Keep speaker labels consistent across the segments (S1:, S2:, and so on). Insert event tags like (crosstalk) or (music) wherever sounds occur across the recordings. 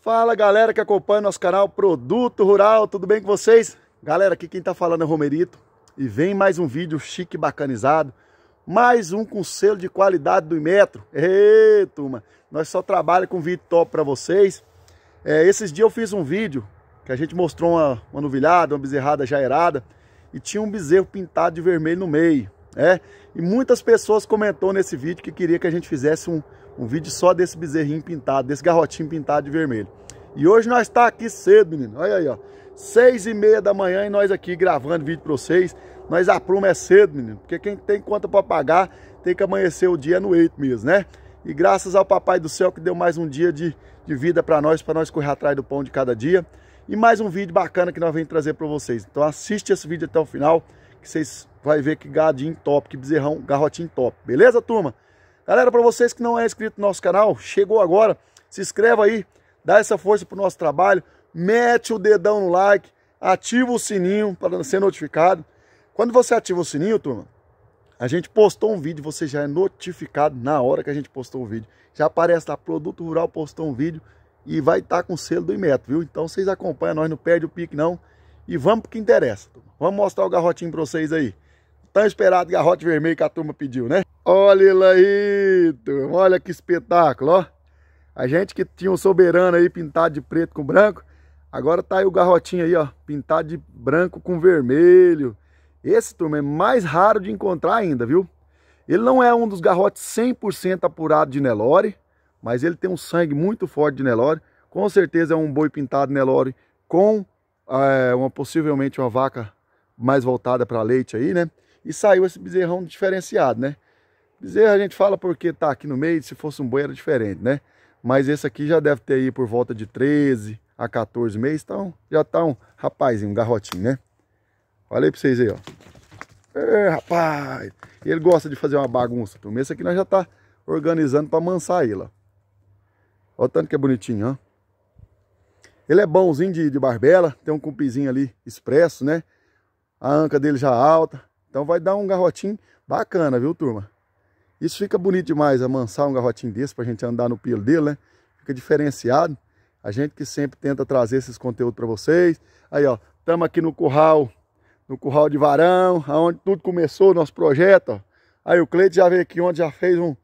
S1: Fala galera que acompanha nosso canal Produto Rural, tudo bem com vocês? Galera, aqui quem tá falando é o Romerito e vem mais um vídeo chique bacanizado, mais um com selo de qualidade do Imetro. Ê, turma, nós só trabalhamos com vídeo top para vocês. É, esses dias eu fiz um vídeo que a gente mostrou uma, uma novilhada, uma bezerrada já erada e tinha um bezerro pintado de vermelho no meio, né? E muitas pessoas comentou nesse vídeo que queria que a gente fizesse um, um vídeo só desse bezerrinho pintado, desse garrotinho pintado de vermelho. E hoje nós está aqui cedo, menino. Olha aí, ó. Seis e meia da manhã e nós aqui gravando vídeo para vocês. Nós apruma é cedo, menino. Porque quem tem conta para pagar tem que amanhecer o dia no eito mesmo, né? E graças ao Papai do Céu que deu mais um dia de, de vida para nós, para nós correr atrás do pão de cada dia. E mais um vídeo bacana que nós vem trazer para vocês. Então assiste esse vídeo até o final, que vocês vão ver que gadinho top, que bezerrão, garrotinho top. Beleza, turma? Galera, para vocês que não é inscrito no nosso canal, chegou agora, se inscreva aí, dá essa força pro nosso trabalho, mete o dedão no like, ativa o sininho para ser notificado. Quando você ativa o sininho, turma, a gente postou um vídeo, você já é notificado na hora que a gente postou o vídeo. Já aparece lá, Produto Rural postou um vídeo e vai estar tá com o selo do Imeto, viu? Então vocês acompanham nós, não perde o pique não. E vamos para o que interessa. Turma. Vamos mostrar o garrotinho para vocês aí. Tão esperado garrote vermelho que a turma pediu, né? Olha lá turma! olha que espetáculo, ó. A gente que tinha um soberano aí pintado de preto com branco, agora tá aí o garrotinho aí, ó, pintado de branco com vermelho. Esse, turma, é mais raro de encontrar ainda, viu? Ele não é um dos garrotes 100% apurado de Nelore, mas ele tem um sangue muito forte de Nelore. Com certeza é um boi pintado Nelore com é, uma, possivelmente uma vaca mais voltada para leite aí, né? E saiu esse bezerrão diferenciado, né? Bezerra a gente fala porque tá aqui no meio, se fosse um boi era diferente, né? Mas esse aqui já deve ter aí por volta de 13 a 14 meses, então já tá um rapazinho, um garrotinho, né? Falei pra vocês aí, ó. É, rapaz! Ele gosta de fazer uma bagunça, turma. Esse aqui nós já tá organizando pra mansar ele, ó. Olha o tanto que é bonitinho, ó. Ele é bonzinho de, de barbela, tem um cupizinho ali expresso, né? A anca dele já alta. Então vai dar um garrotinho bacana, viu, turma? Isso fica bonito demais, amansar um garrotinho desse para a gente andar no pelo dele, né? Fica diferenciado. A gente que sempre tenta trazer esses conteúdos para vocês. Aí, ó, estamos aqui no curral, no curral de varão, aonde tudo começou, nosso projeto, ó. Aí o Cleide já veio aqui ontem, já fez um,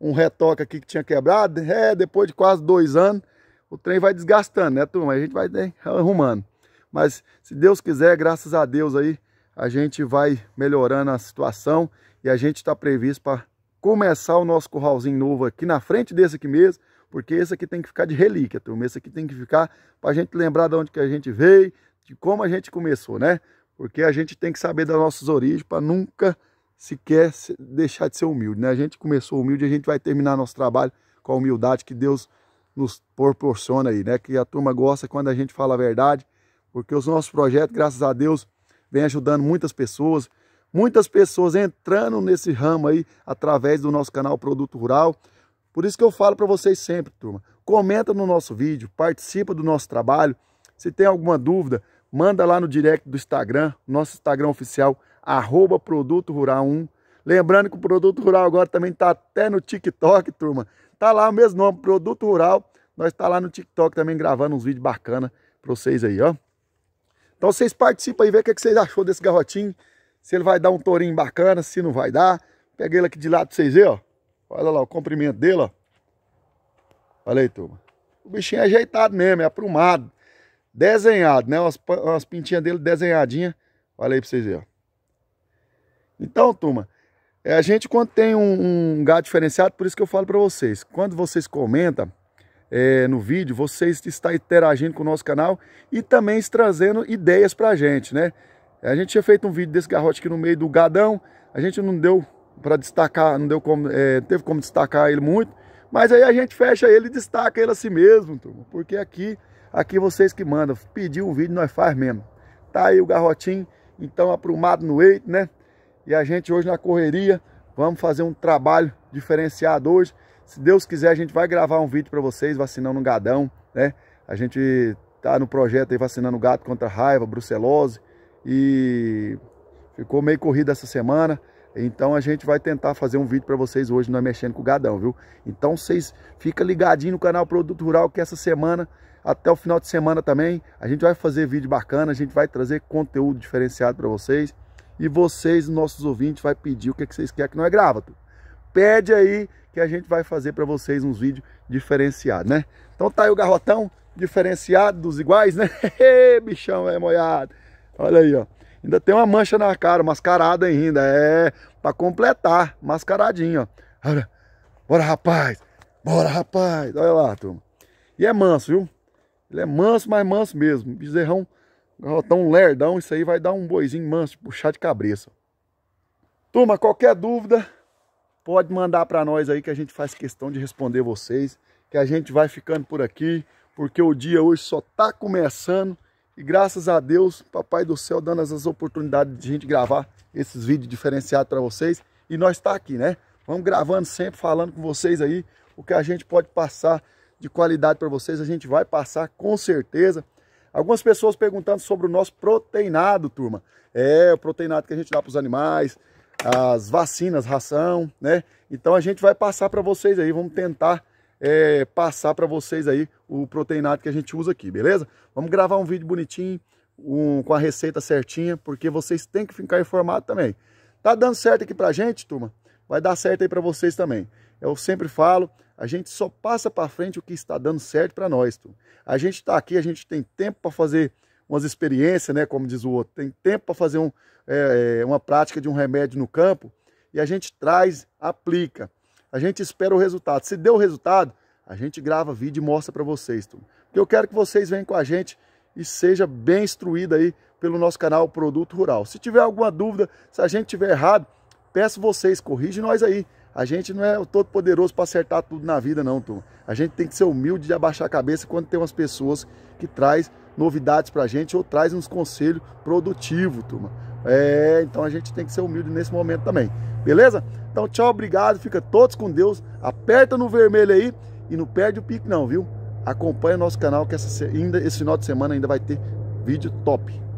S1: um retoque aqui que tinha quebrado. É, depois de quase dois anos, o trem vai desgastando, né, turma? A gente vai né, arrumando. Mas se Deus quiser, graças a Deus aí, a gente vai melhorando a situação e a gente está previsto para começar o nosso curralzinho novo aqui na frente desse aqui mesmo, porque esse aqui tem que ficar de relíquia, turma. Esse aqui tem que ficar para a gente lembrar de onde que a gente veio, de como a gente começou, né? Porque a gente tem que saber das nossas origens para nunca sequer deixar de ser humilde, né? A gente começou humilde, a gente vai terminar nosso trabalho com a humildade que Deus nos proporciona aí, né? Que a turma gosta quando a gente fala a verdade, porque os nossos projetos, graças a Deus, vem ajudando muitas pessoas, Muitas pessoas entrando nesse ramo aí através do nosso canal Produto Rural. Por isso que eu falo para vocês sempre, turma. Comenta no nosso vídeo, participa do nosso trabalho. Se tem alguma dúvida, manda lá no direct do Instagram, nosso Instagram oficial, arroba Produto Rural 1. Lembrando que o Produto Rural agora também está até no TikTok, turma. Tá lá o mesmo nome, Produto Rural. Nós está lá no TikTok também gravando uns vídeos bacanas para vocês aí, ó. Então vocês participam aí, vê o que, é que vocês achou desse garrotinho se ele vai dar um tourinho bacana, se não vai dar. Peguei ele aqui de lado pra vocês verem, ó. Olha lá o comprimento dele, ó. Olha aí, turma. O bichinho é ajeitado mesmo, é aprumado. Desenhado, né? As, as pintinhas dele desenhadinhas. Olha aí pra vocês verem, ó. Então, turma, é, a gente quando tem um, um gato diferenciado, por isso que eu falo pra vocês. Quando vocês comentam, é, no vídeo, vocês estão interagindo com o nosso canal e também trazendo ideias para a gente, né? A gente tinha feito um vídeo desse garrote aqui no meio do gadão, a gente não deu para destacar, não deu como, é, teve como destacar ele muito, mas aí a gente fecha ele e destaca ele assim mesmo, turma, porque aqui, aqui vocês que mandam, pedir um vídeo nós faz mesmo. Tá aí o garrotinho, então aprumado no eito, né? E a gente hoje na correria, vamos fazer um trabalho diferenciado hoje. Se Deus quiser, a gente vai gravar um vídeo para vocês vacinando um gadão, né? A gente tá no projeto aí vacinando gato contra raiva, brucelose, e ficou meio corrida essa semana. Então a gente vai tentar fazer um vídeo para vocês hoje, não é mexendo com o gadão, viu? Então vocês fica ligadinho no canal Produto Rural que essa semana até o final de semana também a gente vai fazer vídeo bacana, a gente vai trazer conteúdo diferenciado para vocês e vocês, nossos ouvintes, vai pedir o que, é que vocês querem que não é gravato. Pede aí que a gente vai fazer para vocês uns vídeos diferenciados, né? Então tá aí o garrotão diferenciado dos iguais, né? (laughs) Bichão é moiado. Olha aí, ó. Ainda tem uma mancha na cara, mascarada ainda. É, pra completar, mascaradinho, ó. Olha, bora, rapaz. Bora, rapaz. Olha lá, turma. E é manso, viu? Ele é manso, mas manso mesmo. Bezerrão, garrotão lerdão. Isso aí vai dar um boizinho manso de puxar de cabeça. Turma, qualquer dúvida, pode mandar para nós aí que a gente faz questão de responder vocês. Que a gente vai ficando por aqui, porque o dia hoje só tá começando. E graças a Deus, Papai do Céu dando as oportunidades de a gente gravar esses vídeos diferenciados para vocês. E nós está aqui, né? Vamos gravando sempre, falando com vocês aí o que a gente pode passar de qualidade para vocês. A gente vai passar com certeza. Algumas pessoas perguntando sobre o nosso proteinado, turma. É, o proteinado que a gente dá para os animais, as vacinas, ração, né? Então a gente vai passar para vocês aí, vamos tentar é, passar para vocês aí o proteinado que a gente usa aqui, beleza? Vamos gravar um vídeo bonitinho, um, com a receita certinha, porque vocês têm que ficar informados também. Tá dando certo aqui pra gente, turma? Vai dar certo aí para vocês também. Eu sempre falo, a gente só passa para frente o que está dando certo para nós, turma. A gente está aqui, a gente tem tempo para fazer umas experiências, né? Como diz o outro, tem tempo para fazer um, é, é, uma prática de um remédio no campo e a gente traz, aplica a gente espera o resultado. Se deu o resultado, a gente grava vídeo e mostra para vocês. Turma. Porque eu quero que vocês venham com a gente e seja bem instruído aí pelo nosso canal Produto Rural. Se tiver alguma dúvida, se a gente tiver errado, peço vocês, corrige nós aí. A gente não é o todo poderoso para acertar tudo na vida não, turma. A gente tem que ser humilde de abaixar a cabeça quando tem umas pessoas que traz novidades para a gente ou traz uns conselhos produtivos, turma. É, então a gente tem que ser humilde nesse momento também. Beleza? Então, tchau, obrigado. Fica todos com Deus. Aperta no vermelho aí e não perde o pique não, viu? Acompanhe nosso canal que essa, ainda, esse final de semana ainda vai ter vídeo top.